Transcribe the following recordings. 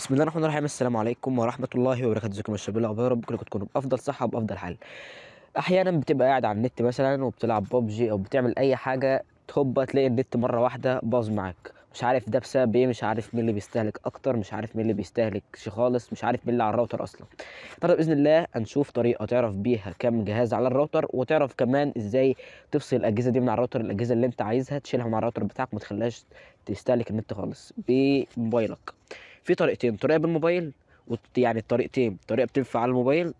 بسم الله الرحمن الرحيم السلام عليكم ورحمه الله وبركاته ازيكم يا شباب الاخبار رب كلكم تكونوا بافضل صحه وبافضل حال احيانا بتبقى قاعد على النت مثلا وبتلعب ببجي او بتعمل اي حاجه تهب تلاقي النت مره واحده باظ معاك مش عارف ده بسبب ايه مش عارف مين اللي بيستهلك اكتر مش عارف مين اللي بيستهلكش خالص مش عارف مين اللي على الراوتر اصلا النهارده طيب باذن الله هنشوف طريقه تعرف بيها كم جهاز على الراوتر وتعرف كمان ازاي تفصل الاجهزه دي من على الراوتر الاجهزه اللي انت عايزها تشيلها من على الراوتر بتاعك ما تخليهاش تستهلك النت خالص بموبايلك في طريقتين طريقه بالموبايل يعني الطريقتين طريقه بتنفع على الموبايل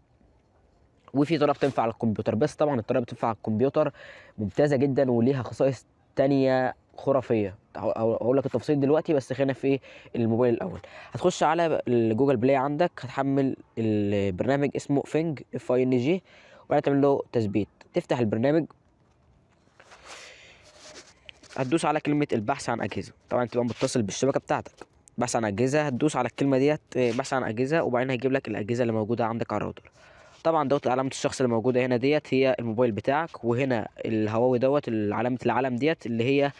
وفي طريقه بتنفع على الكمبيوتر بس طبعا الطريقه بتنفع على الكمبيوتر ممتازه جدا وليها خصائص تانية خرافيه هقول لك التفصيل دلوقتي بس خلينا في الموبايل الاول هتخش على الجوجل بلاي عندك هتحمل البرنامج اسمه فينج اف اي ان جي وهتعمل له تثبيت تفتح البرنامج هتدوس على كلمه البحث عن اجهزه طبعا تبقى متصل بالشبكه بتاعتك بحث عن اجهزه هتدوس على الكلمه ديت آه، بحث عن اجهزه وبعدين هيجيب لك الاجهزه اللي موجوده عندك على الراوتر طبعا دوت علامه الشخص اللي موجوده هنا ديت هي الموبايل بتاعك وهنا الهواوي دوت علامه العلم ديت اللي هي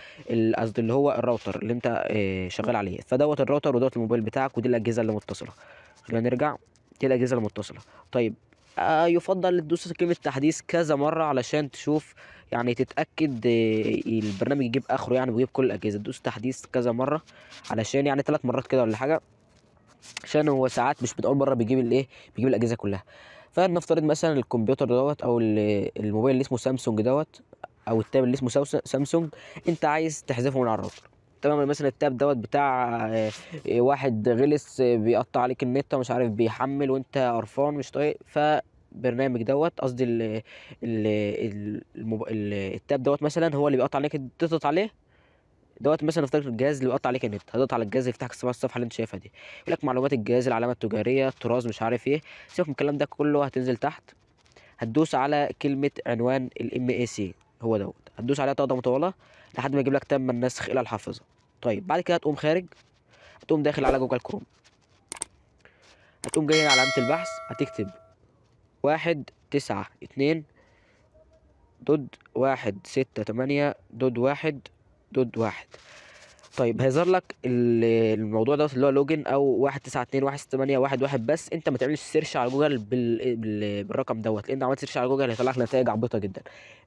قصدي اللي هو الراوتر اللي انت آه، شغال عليه فدوت الراوتر ودوت الموبايل بتاعك ودي الاجهزه اللي متصله خلينا نرجع دي الاجهزه المتصله طيب آه يفضل تدوس كلمه تحديث كذا مره علشان تشوف يعني تتاكد آه، البرنامج يجيب اخره يعني ويجيب كل الاجهزه تدوس تحديث كذا مره علشان يعني ثلاث مرات كده ولا حاجه عشان هو ساعات مش من اول مره بيجيب الايه بيجيب الاجهزه كلها فلنفترض مثلا الكمبيوتر دوت او الموبايل اللي اسمه سامسونج دوت او التاب اللي اسمه سامسونج انت عايز تحذفه من على الراوتر تمام مثلا التاب دوت بتاع آه، واحد غلس آه، بيقطع عليك النت ومش عارف بيحمل وانت قرفان مش طايق ف البرنامج دوت قصدي ال ال التاب دوت مثلا هو اللي بيقطع عليك تضغط عليه دوت مثلا افتكر الجهاز اللي بيقطع عليك النت هتضغط على الجهاز يفتح الصفحه اللي انت شايفها دي يقول لك معلومات الجهاز العلامه التجاريه الطراز مش عارف ايه سيبك من الكلام ده كله هتنزل تحت هتدوس على كلمه عنوان الام اي سي هو دوت هتدوس عليها تقعد مطوله لحد ما يجيب لك تم النسخ الى الحافظه طيب بعد كده هتقوم خارج هتقوم داخل على جوجل كروم هتقوم جاي على علامه البحث هتكتب واحد تسعة اتنين ضد واحد ستة تمانية ضد واحد ضد واحد طيب هيظهر لك الموضوع دوت اللي هو لوجن او واحد تسعة اتنين واحد ستة تمانية واحد واحد بس انت ما تعملش سيرش على جوجل بالرقم دوت لان عملت سيرش على جوجل هيطلع لك نتائج عبيطه جدا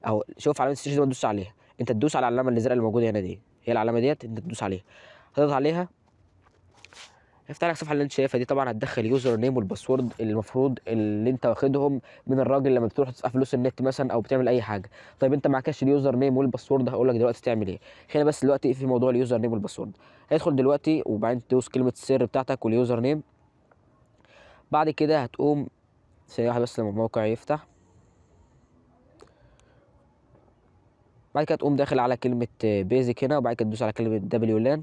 او شوف علامه السيرش دي ما تدوسش عليها انت تدوس على العلامه زرقاء اللي موجوده هنا دي هي العلامه ديت انت تدوس عليها هتضغط عليها افتح لك الصفحه اللي انت شايفها دي طبعا هتدخل يوزر نيم والباسورد المفروض اللي انت واخدهم من الراجل لما بتروح تدفع فلوس النت مثلا او بتعمل اي حاجه طيب انت معكش اليوزر نيم والباسورد هقول لك دلوقتي تعمل ايه خلينا بس دلوقتي في موضوع اليوزر نيم والباسورد هيدخل دلوقتي وبعدين تدوس كلمه السر بتاعتك واليوزر نيم بعد كده هتقوم ثانيه واحده بس لما الموقع يفتح بعد كده تقوم داخل على كلمه بيزك هنا وبعد كده تدوس على كلمه دبليو لان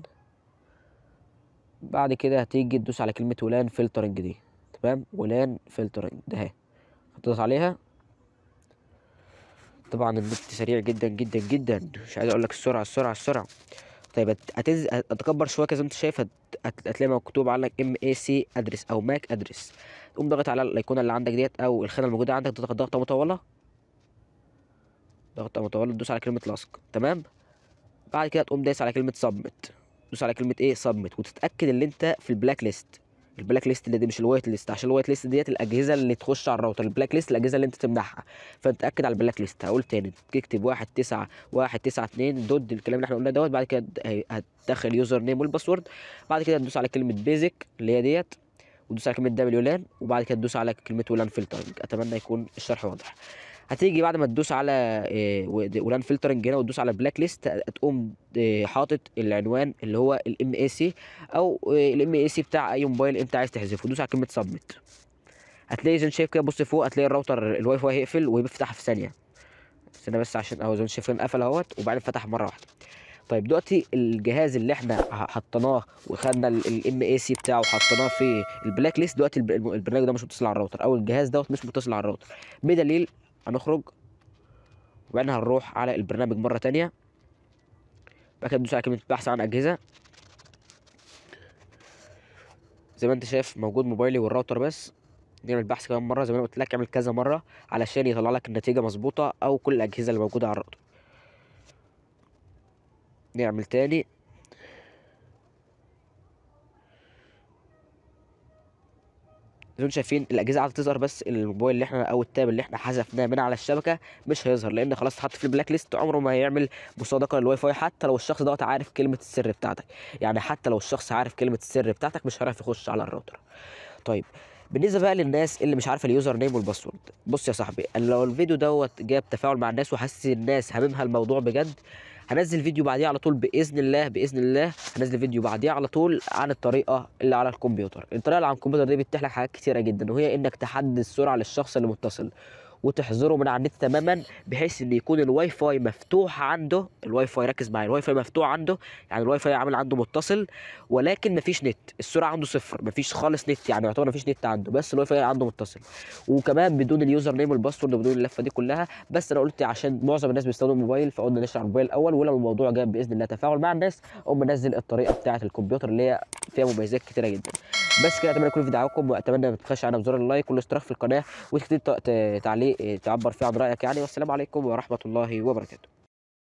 بعد كده هتيجي تدوس على كلمه ولان فلترنج دي تمام ولان فلترنج ده اهي هتضغط عليها طبعا النت سريع جدا جدا جدا مش عايز اقول لك السرعه السرعه السرعه طيب هتز... هتكبر شويه كده زي ما انت شايف هتلاقي مكتوب عندك ام اي سي ادرس او ماك ادرس تقوم ضاغط على الايقونه اللي عندك ديت او الخانه الموجوده عندك تضغط ضغطه مطوله ضغطه مطوله تدوس على كلمه لاصق تمام بعد كده تقوم دايس على كلمه سبمت تدوس على كلمه ايه سبميت وتتاكد ان انت في البلاك ليست البلاك ليست اللي دي مش الوايت ليست عشان الوايت ليست ديت الاجهزه اللي تخش على الراوتر البلاك ليست الاجهزه اللي انت تمنحها فتاكد على البلاك ليست هقول تاني تكتب 19192 دوت الكلام اللي احنا قلناه دوت بعد كده هتدخل يوزر نيم والباسورد بعد كده تدوس على كلمه بيزك اللي هي ديت وتدوس على كلمه دبليو لان وبعد كده تدوس على كلمه ولان فلترنج اتمنى يكون الشرح واضح هتيجي بعد ما تدوس على آه، ولان فلترنج هنا وتدوس على بلاك ليست هتقوم آه، حاطط العنوان اللي هو الام اي سي او الام اي سي بتاع اي موبايل انت عايز تحذفه دوس على كلمه سبميت هتلاقي زي شايف كده بص فوق هتلاقي الراوتر الواي فاي هيقفل ويفتح في ثانيه استنى بس عشان اهو زي شايف كده قفل اهوت وبعدين فتح مره واحده طيب دلوقتي الجهاز اللي احنا حطيناه وخدنا الام اي سي بتاعه وحطيناه في البلاك ليست دلوقتي البرنامج ده مش متصل على الراوتر او الجهاز دوت مش متصل على الراوتر بدليل هنخرج وبعدين هنروح على البرنامج مرة تانية بعد كده تدوس على كلمة بحث عن أجهزة زي ما انت شايف موجود موبايلي والراوتر بس نعمل بحث كمان مرة زي ما انا قلت لك اعمل كذا مرة علشان يطلع لك النتيجة مظبوطة أو كل الأجهزة اللي موجودة على الراوتر نعمل تاني زي ما شايفين الاجهزه قاعده تظهر بس الموبايل اللي احنا او التاب اللي احنا حذفناه من على الشبكه مش هيظهر لان خلاص اتحط في البلاك ليست عمره ما هيعمل مصادقه للواي فاي حتى لو الشخص دوت عارف كلمه السر بتاعتك يعني حتى لو الشخص عارف كلمه السر بتاعتك مش هيعرف يخش على الراوتر طيب بالنسبه بقى للناس اللي مش عارفه اليوزر نيم والباسورد بص يا صاحبي لو الفيديو دوت جاب تفاعل مع الناس وحاسس الناس هاممها الموضوع بجد هنزل فيديو بعديه على طول باذن الله باذن الله هنزل فيديو بعديه على طول عن الطريقه اللي على الكمبيوتر الطريقه اللي على الكمبيوتر دي بتتيح لك حاجات كتيره جدا وهي انك تحدد السرعه للشخص اللي متصل وتحظره من على النت تماما بحيث ان يكون الواي فاي مفتوح عنده الواي فاي ركز معايا الواي فاي مفتوح عنده يعني الواي فاي عامل عنده متصل ولكن مفيش نت السرعه عنده صفر مفيش خالص نت يعني يعتبر مفيش نت عنده بس الواي فاي عنده متصل وكمان بدون اليوزر نيم والباسورد وبدون اللفه دي كلها بس انا قلت عشان معظم الناس بيستخدموا الموبايل فقلنا نشرح الموبايل الاول ولو الموضوع جاب باذن الله تفاعل مع الناس اقوم منزل الطريقه بتاعه الكمبيوتر اللي هي فيها مميزات كتيره جدا بس كده اتمنى يكون الفيديو عجبكم واتمنى ما تبخلش على زر اللايك والاشتراك في القناه وتكتب تعليق تعبر فيه عن رايك يعني والسلام عليكم ورحمه الله وبركاته